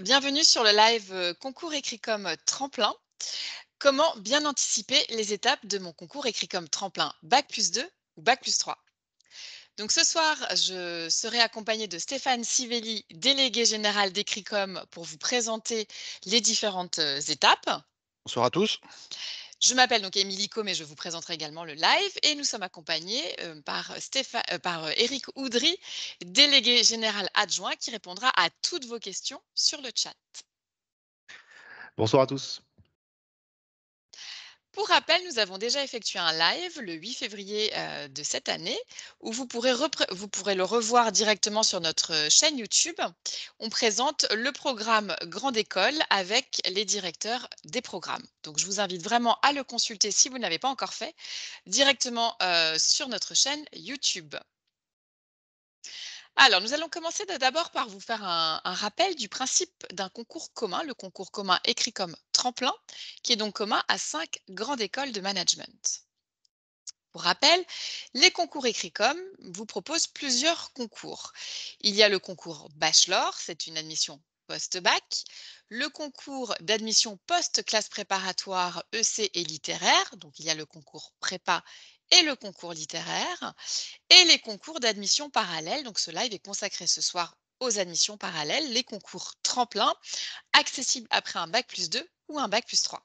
Bienvenue sur le live euh, concours écrit comme euh, tremplin. Comment bien anticiper les étapes de mon concours écrit comme tremplin Bac plus 2 ou Bac plus 3 donc ce soir, je serai accompagnée de Stéphane Sivelli, délégué général d'Écricom, pour vous présenter les différentes euh, étapes. Bonsoir à tous. Je m'appelle donc Émilie mais je vous présenterai également le live et nous sommes accompagnés euh, par, euh, euh, Éric par Eric Oudry, délégué général adjoint qui répondra à toutes vos questions sur le chat. Bonsoir à tous. Pour rappel, nous avons déjà effectué un live le 8 février euh, de cette année où vous pourrez, vous pourrez, le revoir directement sur notre euh, chaîne YouTube. On présente le programme Grande École avec les directeurs des programmes. Donc je vous invite vraiment à le consulter si vous n'avez pas encore fait directement euh, sur notre chaîne YouTube. Alors, nous allons commencer d'abord par vous faire un, un rappel du principe d'un concours commun, le concours commun écrit comme qui est donc commun à cinq grandes écoles de management. Pour rappel, les concours Écricom vous proposent plusieurs concours. Il y a le concours Bachelor, c'est une admission post-bac, le concours d'admission post-classe préparatoire EC et littéraire, donc il y a le concours prépa et le concours littéraire, et les concours d'admission parallèle, donc ce live est consacré ce soir aux admissions parallèles, les concours tremplin, accessibles après un bac plus 2 ou un bac plus 3.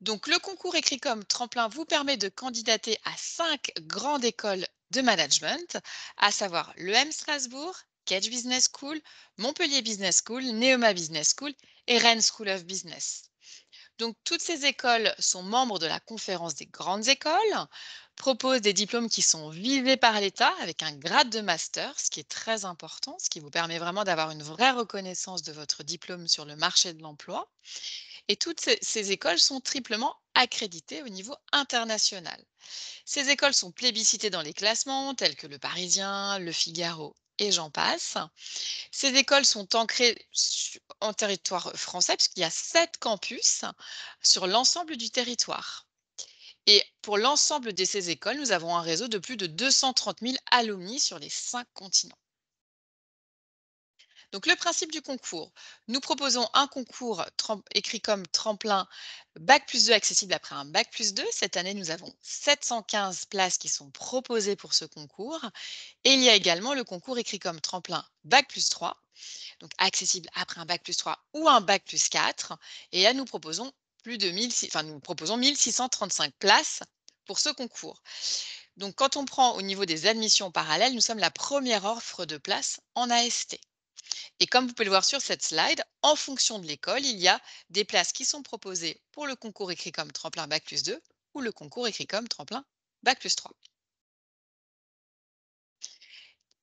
Donc le concours écrit comme tremplin vous permet de candidater à cinq grandes écoles de management, à savoir l'EM Strasbourg, Cage Business School, Montpellier Business School, Neoma Business School et Rennes School of Business. Donc, toutes ces écoles sont membres de la conférence des grandes écoles, proposent des diplômes qui sont vivés par l'État avec un grade de master, ce qui est très important, ce qui vous permet vraiment d'avoir une vraie reconnaissance de votre diplôme sur le marché de l'emploi. Et toutes ces écoles sont triplement accréditées au niveau international. Ces écoles sont plébiscitées dans les classements tels que le Parisien, le Figaro et j'en passe. Ces écoles sont ancrées en territoire français puisqu'il y a sept campus sur l'ensemble du territoire. Et pour l'ensemble de ces écoles, nous avons un réseau de plus de 230 000 alumni sur les cinq continents. Donc le principe du concours, nous proposons un concours écrit comme tremplin Bac plus 2 accessible après un Bac plus 2. Cette année, nous avons 715 places qui sont proposées pour ce concours. Et il y a également le concours écrit comme tremplin Bac plus 3, donc accessible après un Bac plus 3 ou un Bac plus 4. Et là, nous proposons, plus de 1000, enfin, nous proposons 1635 places pour ce concours. Donc, quand on prend au niveau des admissions parallèles, nous sommes la première offre de places en AST. Et comme vous pouvez le voir sur cette slide, en fonction de l'école, il y a des places qui sont proposées pour le concours écrit comme tremplin Bac plus 2 ou le concours écrit comme tremplin Bac plus 3.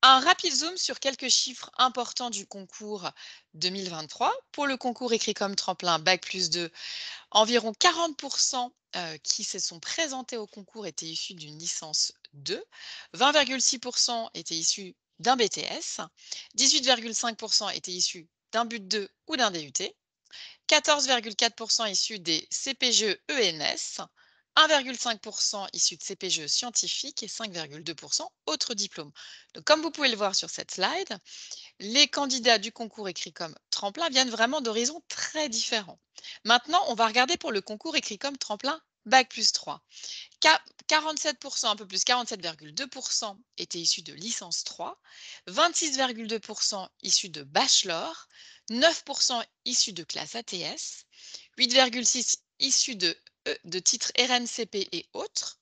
Un rapide zoom sur quelques chiffres importants du concours 2023. Pour le concours écrit comme tremplin Bac plus 2, environ 40% euh, qui se sont présentés au concours étaient issus d'une licence 2, 20,6% étaient issus d'un BTS, 18,5% étaient issus d'un but 2 ou d'un DUT, 14,4% issus des CPGE ENS, 1,5% issus de CPGE scientifiques et 5,2% autres diplômes. comme vous pouvez le voir sur cette slide, les candidats du concours écrit comme tremplin viennent vraiment d'horizons très différents. Maintenant, on va regarder pour le concours écrit comme tremplin Bac plus 3. 47%, un peu plus, 47,2% étaient issus de licence 3, 26,2% issus de bachelor, 9% issus de classe ATS, 8,6% issus de, e, de titres RNCP et autres,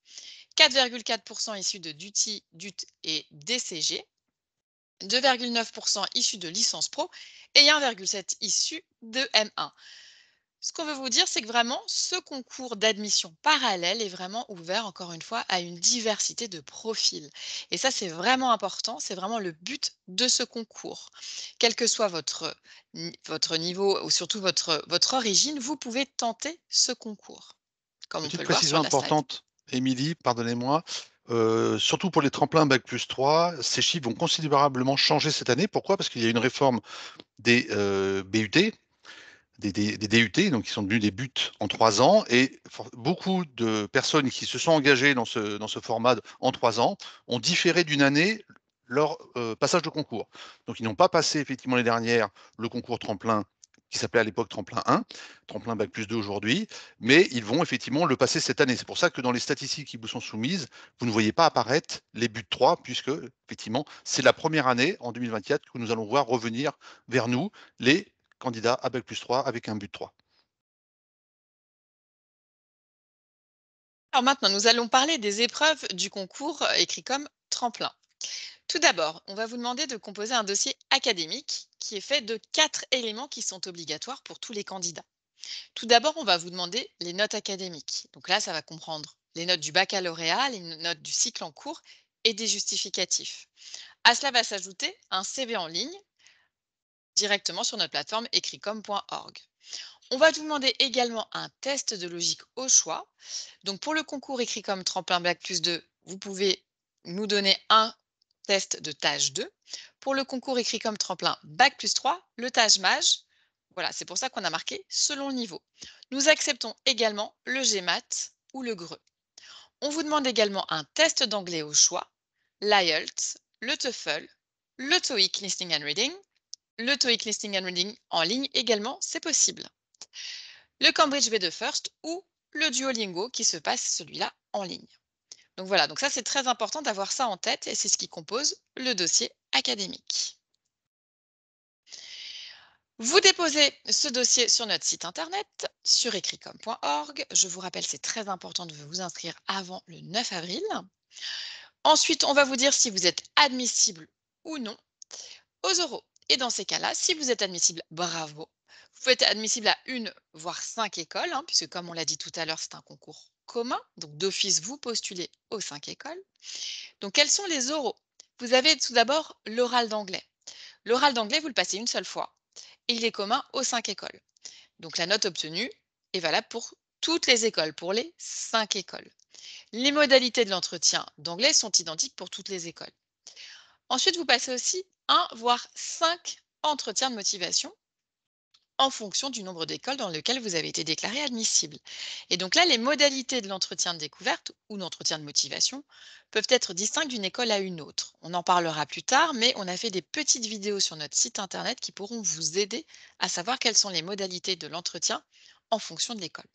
4,4% issus de duty DUT et DCG, 2,9% issus de licence pro et 1,7% issus de M1. Ce qu'on veut vous dire, c'est que vraiment, ce concours d'admission parallèle est vraiment ouvert, encore une fois, à une diversité de profils. Et ça, c'est vraiment important, c'est vraiment le but de ce concours. Quel que soit votre, votre niveau ou surtout votre, votre origine, vous pouvez tenter ce concours. Comme on peut le importante, Émilie, pardonnez-moi, euh, surtout pour les tremplins Bac plus 3, ces chiffres vont considérablement changer cette année. Pourquoi Parce qu'il y a une réforme des euh, BUT, des, DUT, donc qui sont devenus des buts en trois ans. Et beaucoup de personnes qui se sont engagées dans ce, dans ce format en trois ans ont différé d'une année leur euh, passage de concours. Donc ils n'ont pas passé effectivement les dernières le concours tremplin qui s'appelait à l'époque Tremplin 1, Tremplin Bac plus 2 aujourd'hui, mais ils vont effectivement le passer cette année. C'est pour ça que dans les statistiques qui vous sont soumises, vous ne voyez pas apparaître les buts 3, puisque effectivement, c'est la première année en 2024 que nous allons voir revenir vers nous les candidat à e plus 3 avec un but 3. Alors maintenant, nous allons parler des épreuves du concours euh, écrit comme tremplin. Tout d'abord, on va vous demander de composer un dossier académique qui est fait de quatre éléments qui sont obligatoires pour tous les candidats. Tout d'abord, on va vous demander les notes académiques. Donc là, ça va comprendre les notes du baccalauréat, les notes du cycle en cours et des justificatifs. À cela va s'ajouter un CV en ligne directement sur notre plateforme écritcom.org. On va vous demander également un test de logique au choix. Donc pour le concours écrit comme tremplin Bac plus 2, vous pouvez nous donner un test de tâche 2. Pour le concours écrit comme tremplin Bac plus 3, le tâche mage, voilà, c'est pour ça qu'on a marqué selon le niveau. Nous acceptons également le GMAT ou le GRE. On vous demande également un test d'anglais au choix, l'IELTS, le TOEFL, le TOEIC Listening and Reading, le TOEIC Listing and Reading en ligne également, c'est possible. Le Cambridge B2 First ou le Duolingo qui se passe celui-là en ligne. Donc voilà, donc ça c'est très important d'avoir ça en tête et c'est ce qui compose le dossier académique. Vous déposez ce dossier sur notre site internet, sur écritcom.org. Je vous rappelle, c'est très important de vous inscrire avant le 9 avril. Ensuite, on va vous dire si vous êtes admissible ou non aux oraux. Et dans ces cas-là, si vous êtes admissible, bravo. Vous pouvez être admissible à une, voire cinq écoles, hein, puisque comme on l'a dit tout à l'heure, c'est un concours commun. Donc d'office, vous postulez aux cinq écoles. Donc quels sont les oraux Vous avez tout d'abord l'oral d'anglais. L'oral d'anglais, vous le passez une seule fois. Et il est commun aux cinq écoles. Donc la note obtenue est valable pour toutes les écoles, pour les cinq écoles. Les modalités de l'entretien d'anglais sont identiques pour toutes les écoles. Ensuite, vous passez aussi un, voire cinq entretiens de motivation en fonction du nombre d'écoles dans lesquelles vous avez été déclaré admissible. Et donc là, les modalités de l'entretien de découverte ou d'entretien de motivation peuvent être distinctes d'une école à une autre. On en parlera plus tard, mais on a fait des petites vidéos sur notre site internet qui pourront vous aider à savoir quelles sont les modalités de l'entretien en fonction de l'école.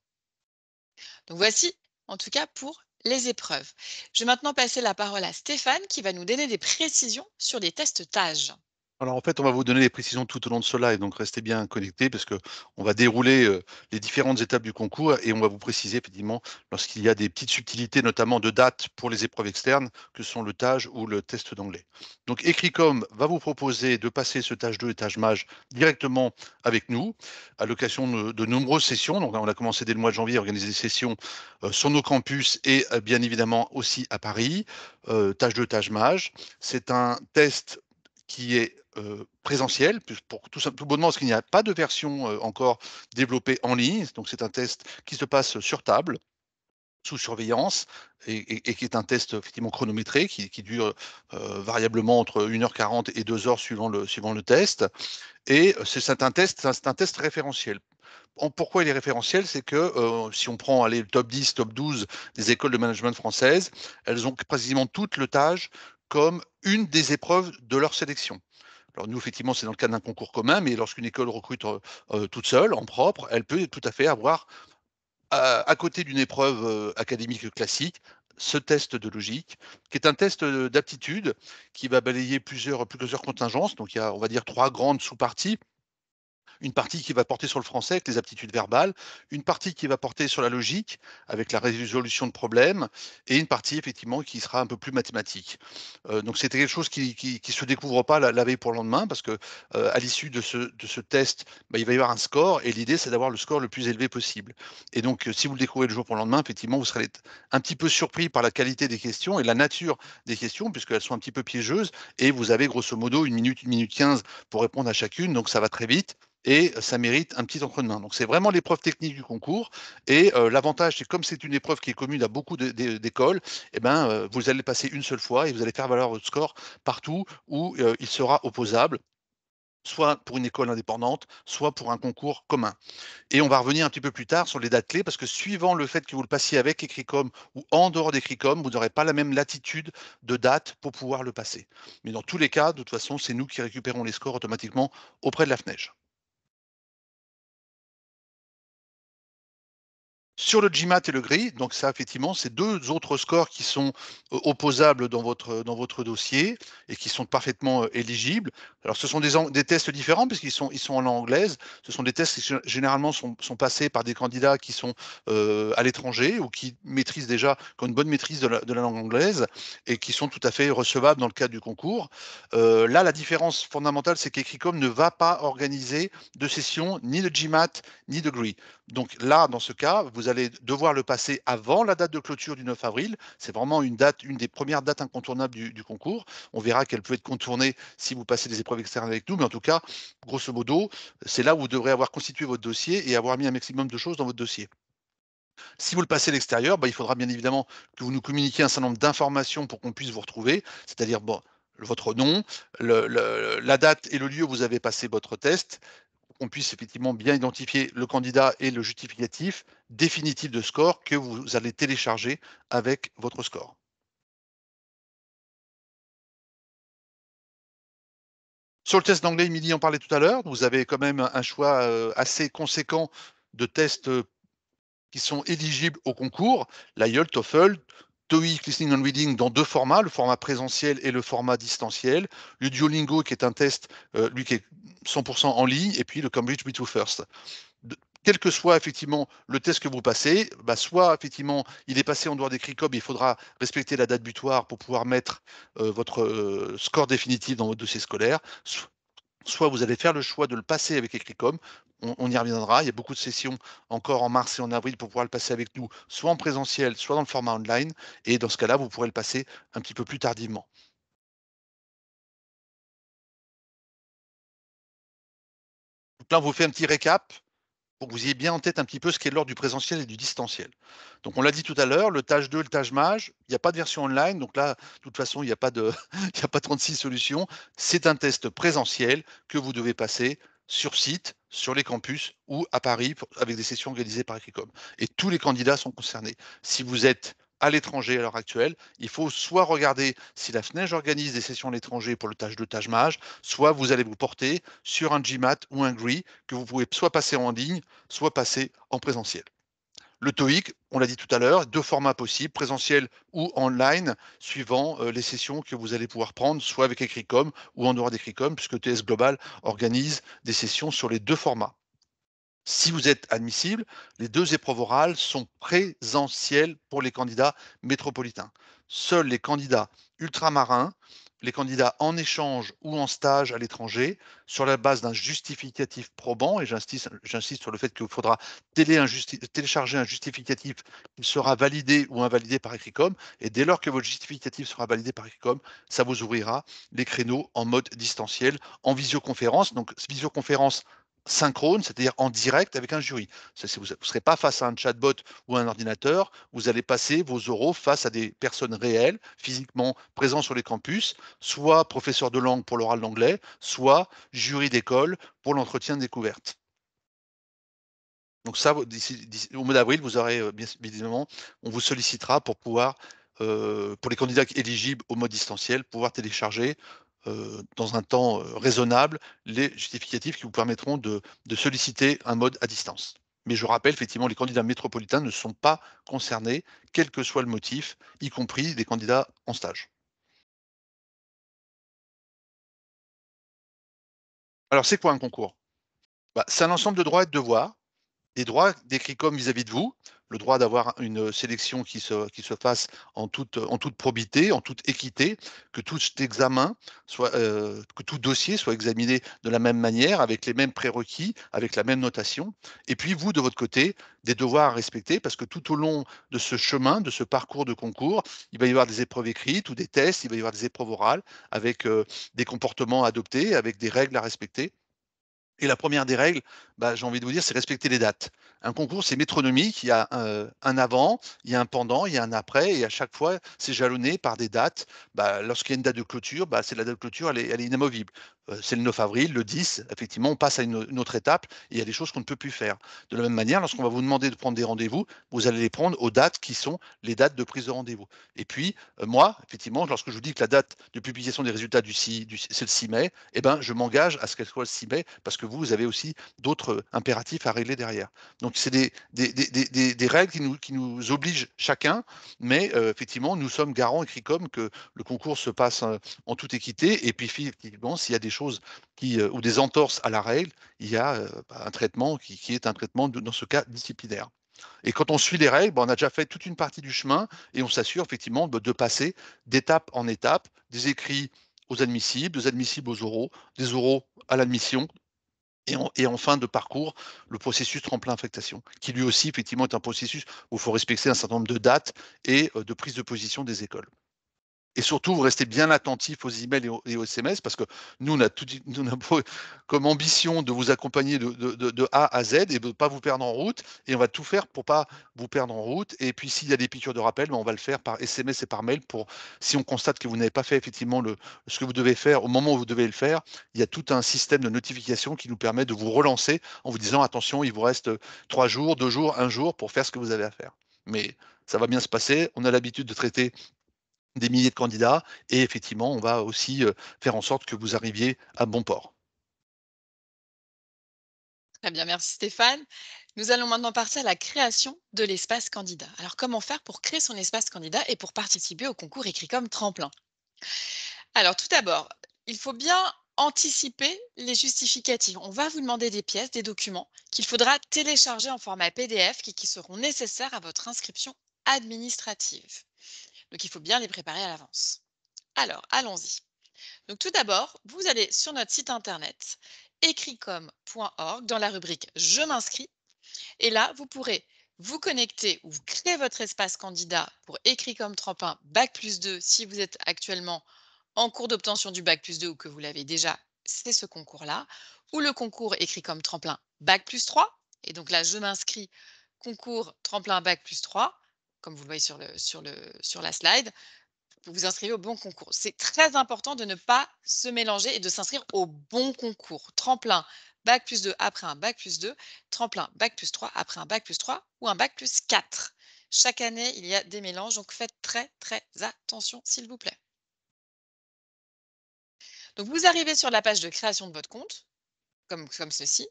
Donc voici en tout cas pour les épreuves. Je vais maintenant passer la parole à Stéphane qui va nous donner des précisions sur les tests TAGE. Alors en fait, on va vous donner des précisions tout au long de cela, et donc restez bien connectés parce qu'on va dérouler euh, les différentes étapes du concours et on va vous préciser effectivement lorsqu'il y a des petites subtilités, notamment de date pour les épreuves externes, que sont le TAGE ou le test d'anglais. Donc Ecricom va vous proposer de passer ce TAGE 2 et TAGE MAGE directement avec nous, à l'occasion de, nombreuses sessions. Donc on a commencé dès le mois de janvier à organiser des sessions euh, sur nos campus et euh, bien évidemment aussi à Paris. TAGE 2, TAGE MAGE, c'est un test qui est euh, présentiel, pour, tout, simplement bonnement parce qu'il n'y a pas de version euh, encore développée en ligne. Donc c'est un test qui se passe sur table, sous surveillance, et, qui est un test effectivement chronométré, qui, dure euh, variablement entre 1h40 et 2h suivant le, test. Et c'est un test, référentiel pourquoi il est référentiel C'est que si on prend allez, le top 10, top 12 des écoles de management françaises, elles ont précisément toutes le TAGE comme une des épreuves de leur sélection. Alors nous, effectivement, c'est dans le cadre d'un concours commun, mais lorsqu'une école recrute euh, euh, toute seule, en propre, elle peut tout à fait avoir, à, côté d'une épreuve euh, académique classique, ce test de logique, qui est un test d'aptitude qui va balayer plusieurs, plusieurs contingences. Donc il y a, on va dire, trois grandes sous-parties une partie qui va porter sur le français avec les aptitudes verbales, une partie qui va porter sur la logique avec la résolution de problèmes, et une partie effectivement qui sera un peu plus mathématique. Euh, donc c'était quelque chose qui, qui, se découvre pas la, veille pour le lendemain, parce que euh, à l'issue de ce, test, bah, il va y avoir un score, et l'idée c'est d'avoir le score le plus élevé possible. Et donc euh, si vous le découvrez le jour pour le lendemain, effectivement, vous serez un petit peu surpris par la qualité des questions et la nature des questions, puisqu'elles sont un petit peu piégeuses, et vous avez grosso modo une minute, une minute quinze pour répondre à chacune, donc ça va très vite et ça mérite un petit entraînement. Donc c'est vraiment l'épreuve technique du concours et euh, l'avantage c'est comme c'est une épreuve qui est commune à beaucoup d'écoles, eh ben, euh, vous allez passer une seule fois et vous allez faire valoir votre score partout où euh, il sera opposable soit pour une école indépendante, soit pour un concours commun. Et on va revenir un petit peu plus tard sur les dates clés, parce que suivant le fait que vous le passiez avec Écricom ou en dehors d'Écricom, vous n'aurez pas la même latitude de date pour pouvoir le passer. Mais dans tous les cas, de toute façon, c'est nous qui récupérons les scores automatiquement auprès de la FNEJ. Sur le GMAT et le GRI, donc ça, effectivement, c'est deux autres scores qui sont euh, opposables dans votre, dans votre dossier et qui sont parfaitement euh, éligibles. Alors, ce sont des, tests différents puisqu'ils sont, ils sont en langue anglaise. Ce sont des tests qui généralement sont, passés par des candidats qui sont euh, à l'étranger ou qui maîtrisent déjà, une bonne maîtrise de la, langue anglaise et qui sont tout à fait recevables dans le cadre du concours. là, la différence fondamentale, c'est qu'Ecricom ne va pas organiser de session ni de GMAT ni de GRI. Donc là, dans ce cas, vous allez devoir le passer avant la date de clôture du 9 avril. C'est vraiment une date, une des premières dates incontournables du, concours. On verra qu'elle peut être contournée si vous passez des épreuves externes avec nous, mais en tout cas, grosso modo, c'est là où vous devrez avoir constitué votre dossier et avoir mis un maximum de choses dans votre dossier. Si vous le passez à l'extérieur, bah, il faudra bien évidemment que vous nous communiquiez un certain nombre d'informations pour qu'on puisse vous retrouver, c'est-à-dire votre nom, la date et le lieu où vous avez passé votre test, puisse effectivement bien identifier le candidat et le justificatif définitif de score que vous allez télécharger avec votre score. Sur le test d'anglais, Emilie en parlait tout à l'heure, vous avez quand même un choix euh, assez conséquent de tests euh, qui sont éligibles au concours, l'IELTS, TOEFL, TOEIC Listening and Reading dans deux formats, le format présentiel et le format distanciel. Le Duolingo, qui est un test, euh, lui, qui est 100% en ligne, et puis le Cambridge B2 First. quel que soit effectivement le test que vous passez, bah, soit effectivement il est passé en dehors d'Ecricom, il faudra respecter la date butoir pour pouvoir mettre euh, votre euh, score définitif dans votre dossier scolaire, soit vous allez faire le choix de le passer avec Ecricom, on, y reviendra, il y a beaucoup de sessions encore en mars et en avril pour pouvoir le passer avec nous, soit en présentiel, soit dans le format online, et dans ce cas-là, vous pourrez le passer un petit peu plus tardivement. là, on vous fait un petit récap pour que vous ayez bien en tête un petit peu ce qu'est l'ordre du présentiel et du distanciel. Donc on l'a dit tout à l'heure, le tâche 2, le tâche mage, il n'y a pas de version online, donc là, de toute façon, il n'y a, pas a pas 36 solutions. C'est un test présentiel que vous devez passer sur site, sur les campus ou à Paris avec des sessions organisées par Agricom. Et tous les candidats sont concernés. Si vous êtes à l'étranger à l'heure actuelle. Il faut soit regarder si la FNEJ organise des sessions à l'étranger pour le tâche de tâche soit vous allez vous porter sur un GMAT ou un GRI que vous pouvez soit passer en ligne, soit passer en présentiel. Le TOIC, on l'a dit tout à l'heure, deux formats possibles, présentiel ou online, suivant euh, les sessions que vous allez pouvoir prendre, soit avec Ecricom ou en dehors d'Ecricom, puisque TS Global organise des sessions sur les deux formats. Si vous êtes admissible, les deux épreuves orales sont présentielles pour les candidats métropolitains. Seuls les candidats ultramarins, les candidats en échange ou en stage à l'étranger, sur la base d'un justificatif probant, et j'insiste sur le fait qu'il faudra télécharger un justificatif qui sera validé ou invalidé par ECRICOM, et dès lors que votre justificatif sera validé par ECRICOM, ça vous ouvrira les créneaux en mode distanciel, en visioconférence. Donc, visioconférence synchrone, c'est-à-dire en direct avec un jury. Vous ne serez pas face à un chatbot ou à un ordinateur, vous allez passer vos oraux face à des personnes réelles, physiquement présentes sur les campus, soit professeurs de langue pour l'oral d'anglais, soit jury d'école pour l'entretien de découverte. Donc ça, au mois d'avril, vous aurez, euh, bien évidemment, on vous sollicitera pour pouvoir, euh, pour les candidats éligibles au mode distanciel, pouvoir télécharger euh, dans un temps euh, raisonnable les justificatifs qui vous permettront de, solliciter un mode à distance. Mais je rappelle, effectivement, les candidats métropolitains ne sont pas concernés, quel que soit le motif, y compris des candidats en stage. Alors, c'est quoi un concours bah, C'est un ensemble de droits et de devoirs, des droits décrits comme vis à -vis de vous, le droit d'avoir une sélection qui se, qui se fasse en toute, en toute probité, en toute équité, que tout examen euh, que tout dossier soit examiné de la même manière, avec les mêmes prérequis, avec la même notation. Et puis vous, de votre côté, des devoirs à respecter, parce que tout au long de ce chemin, de ce parcours de concours, il va y avoir des épreuves écrites ou des tests, il va y avoir des épreuves orales, avec euh, des comportements adoptés, avec des règles à respecter. Et la première des règles bah, j'ai envie de vous dire, c'est respecter les dates. Un concours, c'est métronomique, il y a euh, un, avant, il y a un pendant, il y a un après, et à chaque fois, c'est jalonné par des dates. Bah, lorsqu'il y a une date de clôture, bah, c'est la date de clôture, elle est, inamovible. Euh, c'est le 9 avril, le 10, effectivement, on passe à une, autre étape, et il y a des choses qu'on ne peut plus faire. De la même manière, lorsqu'on va vous demander de prendre des rendez-vous, vous allez les prendre aux dates qui sont les dates de prise de rendez-vous. Et puis, euh, moi, effectivement, lorsque je vous dis que la date de publication des résultats du, 6, c'est le 6 mai, eh ben, je m'engage à ce qu'elle soit le 6 mai, parce que vous, vous avez aussi d'autres euh, impératif à régler derrière. Donc c'est des, des, règles qui nous, qui obligent chacun, mais euh, effectivement, nous sommes garants, écrit comme, que le concours se passe euh, en toute équité, et puis effectivement, s'il y a des choses qui, ou des entorses à la règle, il y a bah, un traitement qui, est un traitement, dans ce cas, disciplinaire. Et quand on suit les règles, bah, on a déjà fait toute une partie du chemin et on s'assure effectivement bah, de passer d'étape en étape, des écrits aux admissibles, des admissibles aux oraux, des oraux à l'admission, et, en, fin de parcours, le processus tremplin infectation qui lui aussi, effectivement, est un processus où il faut respecter un certain nombre de dates et euh, de prise de position des écoles et surtout, vous restez bien attentif aux emails et aux, SMS parce que nous, on a, comme ambition de vous accompagner de, A à Z et de ne pas vous perdre en route. Et on va tout faire pour ne pas vous perdre en route. Et puis, s'il y a des piqûres de rappel, ben, on va le faire par SMS et par mail pour, si on constate que vous n'avez pas fait effectivement le, ce que vous devez faire au moment où vous devez le faire, il y a tout un système de notification qui nous permet de vous relancer en vous disant attention, il vous reste trois jours, deux jours, un jour pour faire ce que vous avez à faire. Mais ça va bien se passer. On a l'habitude de traiter des milliers de candidats et effectivement, on va aussi euh, faire en sorte que vous arriviez à bon port. Très bien, merci Stéphane. Nous allons maintenant passer à la création de l'espace candidat. Alors, comment faire pour créer son espace candidat et pour participer au concours écrit comme tremplin Alors, tout d'abord, il faut bien anticiper les justificatifs. On va vous demander des pièces, des documents qu'il faudra télécharger en format PDF et qui seront nécessaires à votre inscription administrative. Donc, il faut bien les préparer à l'avance. Alors, allons-y. Donc, tout d'abord, vous allez sur notre site internet écritcom.org dans la rubrique Je m'inscris. Et là, vous pourrez vous connecter ou créer votre espace candidat pour Écritcom tremplin Bac plus 2 si vous êtes actuellement en cours d'obtention du bac plus 2 ou que vous l'avez déjà, c'est ce concours-là, ou le concours écrit comme tremplin bac plus 3. Et donc là, je m'inscris concours tremplin bac plus 3 comme vous le voyez sur, la slide, vous vous inscrivez au bon concours. C'est très important de ne pas se mélanger et de s'inscrire au bon concours. Tremplin, bac plus 2 après un bac plus 2, tremplin, bac plus 3 après un bac plus 3 ou un bac plus 4. Chaque année, il y a des mélanges, donc faites très très attention s'il vous plaît. Donc vous arrivez sur la page de création de votre compte, comme, comme ceci.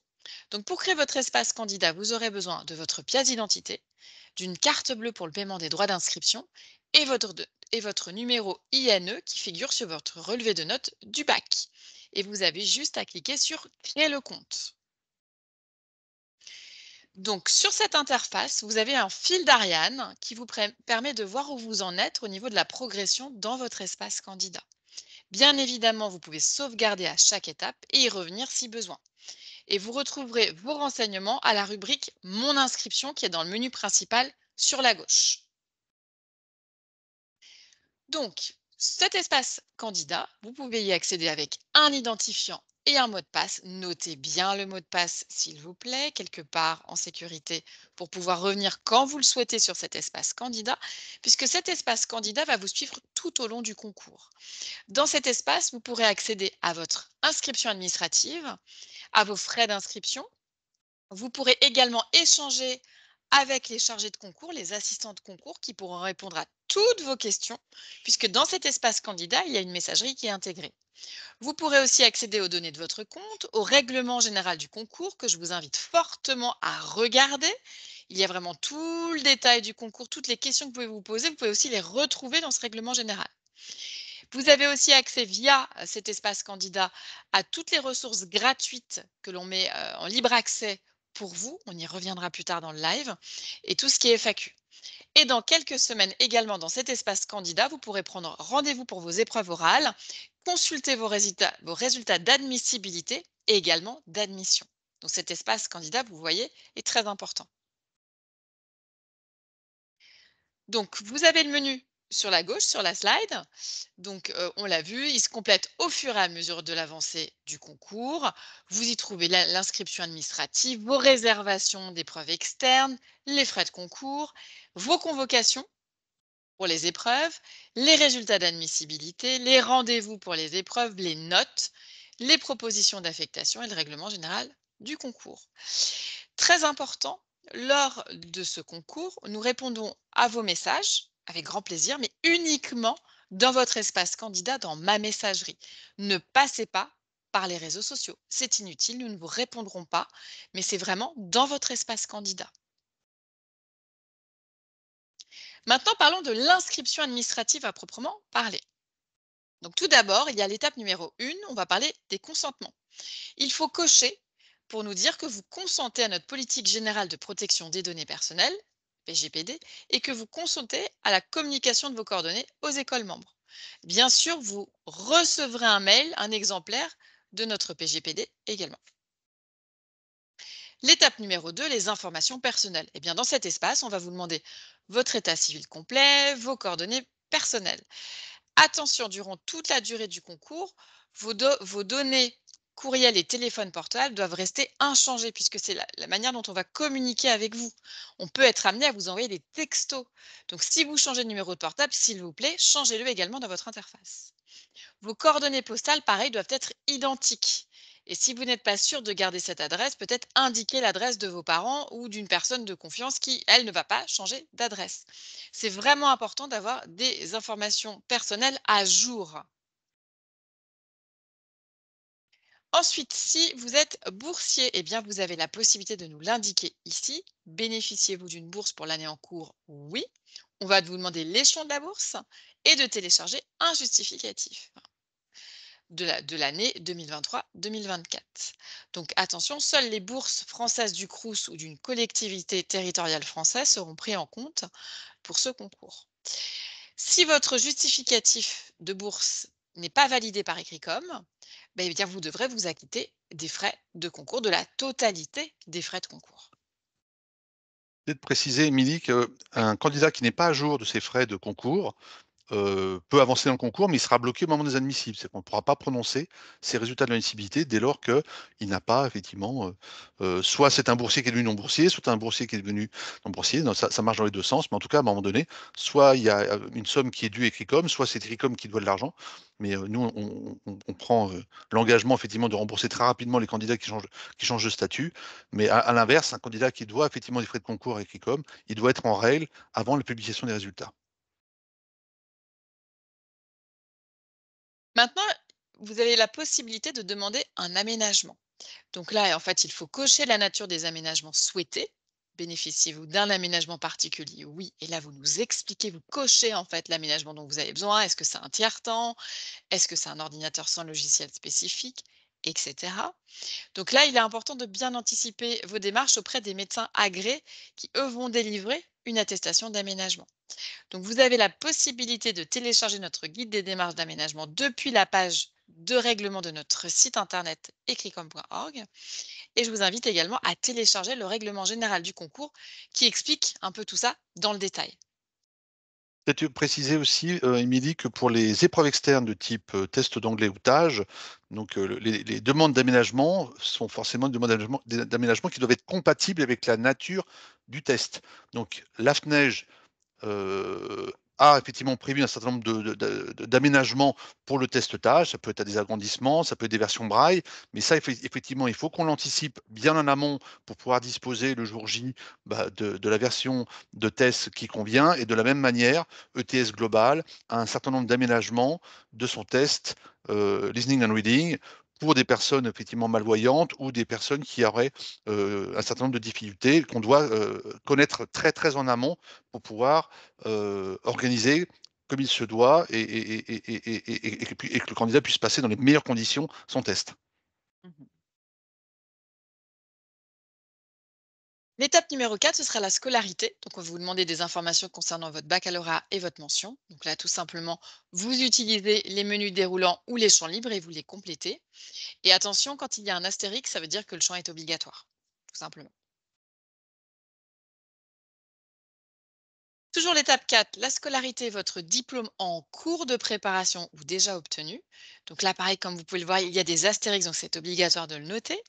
Donc pour créer votre espace candidat, vous aurez besoin de votre pièce d'identité, d'une carte bleue pour le paiement des droits d'inscription et votre, numéro INE qui figure sur votre relevé de notes du bac. Et vous avez juste à cliquer sur Créer le compte. Donc, sur cette interface, vous avez un fil d'Ariane qui vous permet de voir où vous en êtes au niveau de la progression dans votre espace candidat. Bien évidemment, vous pouvez sauvegarder à chaque étape et y revenir si besoin et vous retrouverez vos renseignements à la rubrique Mon inscription qui est dans le menu principal sur la gauche. Donc, cet espace candidat, vous pouvez y accéder avec un identifiant et un mot de passe. Notez bien le mot de passe, s'il vous plaît, quelque part en sécurité pour pouvoir revenir quand vous le souhaitez sur cet espace candidat, puisque cet espace candidat va vous suivre tout au long du concours. Dans cet espace, vous pourrez accéder à votre inscription administrative à vos frais d'inscription. Vous pourrez également échanger avec les chargés de concours, les assistants de concours qui pourront répondre à toutes vos questions, puisque dans cet espace candidat, il y a une messagerie qui est intégrée. Vous pourrez aussi accéder aux données de votre compte, au règlement général du concours que je vous invite fortement à regarder. Il y a vraiment tout le détail du concours, toutes les questions que vous pouvez vous poser, vous pouvez aussi les retrouver dans ce règlement général. Vous avez aussi accès via euh, cet espace candidat à toutes les ressources gratuites que l'on met euh, en libre accès pour vous. On y reviendra plus tard dans le live. Et tout ce qui est FAQ. Et dans quelques semaines également, dans cet espace candidat, vous pourrez prendre rendez-vous pour vos épreuves orales, consulter vos résultats, vos résultats d'admissibilité et également d'admission. Donc cet espace candidat, vous voyez, est très important. Donc, vous avez le menu sur la gauche, sur la slide. Donc, euh, on l'a vu, il se complète au fur et à mesure de l'avancée du concours. Vous y trouvez l'inscription administrative, vos réservations d'épreuves externes, les frais de concours, vos convocations pour les épreuves, les résultats d'admissibilité, les rendez-vous pour les épreuves, les notes, les propositions d'affectation et le règlement général du concours. Très important, lors de ce concours, nous répondons à vos messages avec grand plaisir, mais uniquement dans votre espace candidat, dans ma messagerie. Ne passez pas par les réseaux sociaux. C'est inutile, nous ne vous répondrons pas, mais c'est vraiment dans votre espace candidat. Maintenant, parlons de l'inscription administrative à proprement parler. Donc tout d'abord, il y a l'étape numéro 1, on va parler des consentements. Il faut cocher pour nous dire que vous consentez à notre politique générale de protection des données personnelles PGPD et que vous consentez à la communication de vos coordonnées aux écoles membres. Bien sûr, vous recevrez un mail, un exemplaire de notre PGPD également. L'étape numéro 2, les informations personnelles. Et eh bien, dans cet espace, on va vous demander votre état civil complet, vos coordonnées personnelles. Attention, durant toute la durée du concours, vos, vos données courriel et téléphone portable doivent rester inchangés puisque c'est la, manière dont on va communiquer avec vous. On peut être amené à vous envoyer des textos. Donc si vous changez de numéro de portable, s'il vous plaît, changez-le également dans votre interface. Vos coordonnées postales, pareil, doivent être identiques. Et si vous n'êtes pas sûr de garder cette adresse, peut-être indiquer l'adresse de vos parents ou d'une personne de confiance qui, elle, ne va pas changer d'adresse. C'est vraiment important d'avoir des informations personnelles à jour. Ensuite, si vous êtes boursier, et eh bien vous avez la possibilité de nous l'indiquer ici. Bénéficiez-vous d'une bourse pour l'année en cours Oui. On va vous demander l'échelon de la bourse et de télécharger un justificatif de l'année 2023-2024. Donc attention, seules les bourses françaises du CRUS ou d'une collectivité territoriale française seront prises en compte pour ce concours. Si votre justificatif de bourse n'est pas validé par ECRICOM, bah, eh vous devrez vous acquitter des frais de concours, de la totalité des frais de concours. De préciser, Émilie, qu'un candidat qui n'est pas à jour de ses frais de concours euh, peut avancer dans le concours, mais il sera bloqué au moment des admissibles. C'est qu'on ne pourra pas prononcer ses résultats de l'admissibilité dès lors qu'il n'a pas, effectivement, euh, euh, soit c'est un boursier qui est devenu non boursier, soit un boursier qui est devenu non boursier. ça, marche dans les deux sens, mais en tout cas, à un moment donné, soit il y a une somme qui est due à Ecricom, soit c'est Ecricom qui doit de l'argent. Mais nous, on, prend l'engagement, effectivement, de rembourser très rapidement les candidats qui changent, de statut. Mais à, l'inverse, un candidat qui doit, effectivement, des frais de concours à Ecricom, il doit être en règle avant la publication des résultats. Maintenant, vous avez la possibilité de demander un aménagement. Donc là, en fait, il faut cocher la nature des aménagements souhaités. Bénéficiez-vous d'un aménagement particulier Oui. Et là, vous nous expliquez, vous cochez en fait l'aménagement dont vous avez besoin. Est-ce que c'est un tiers-temps Est-ce que c'est un ordinateur sans logiciel spécifique etc. Donc là, il est important de bien anticiper vos démarches auprès des médecins agréés qui, eux, vont délivrer une attestation d'aménagement. Donc vous avez la possibilité de télécharger notre guide des démarches d'aménagement depuis la page de règlement de notre site internet écricom.org. Et je vous invite également à télécharger le règlement général du concours qui explique un peu tout ça dans le détail préciser aussi, euh, Émilie, que pour les épreuves externes de type euh, test d'anglais ou tâche, donc euh, les, demandes d'aménagement sont forcément des demandes d'aménagement qui doivent être compatibles avec la nature du test. Donc la euh, a effectivement prévu un certain nombre d'aménagements pour le test-tâche. Ça peut être à des agrandissements, ça peut être des versions braille, mais ça, effectivement, il faut qu'on l'anticipe bien en amont pour pouvoir disposer le jour J bah, de, la version de test qui convient. Et de la même manière, ETS Global a un certain nombre d'aménagements de son test euh, Listening and Reading pour des personnes effectivement malvoyantes ou des personnes qui auraient euh, un certain nombre de difficultés qu'on doit euh, connaître très très en amont pour pouvoir euh, organiser comme il se doit et, et, que le candidat puisse passer dans les meilleures conditions son test. Mmh L'étape numéro 4, ce sera la scolarité. Donc, on va vous demander des informations concernant votre baccalauréat et votre mention. Donc là, tout simplement, vous utilisez les menus déroulants ou les champs libres et vous les complétez. Et attention, quand il y a un astérix, ça veut dire que le champ est obligatoire, tout simplement. Toujours l'étape 4, la scolarité, votre diplôme en cours de préparation ou déjà obtenu. Donc là, pareil, comme vous pouvez le voir, il y a des astérix, donc c'est obligatoire de le noter.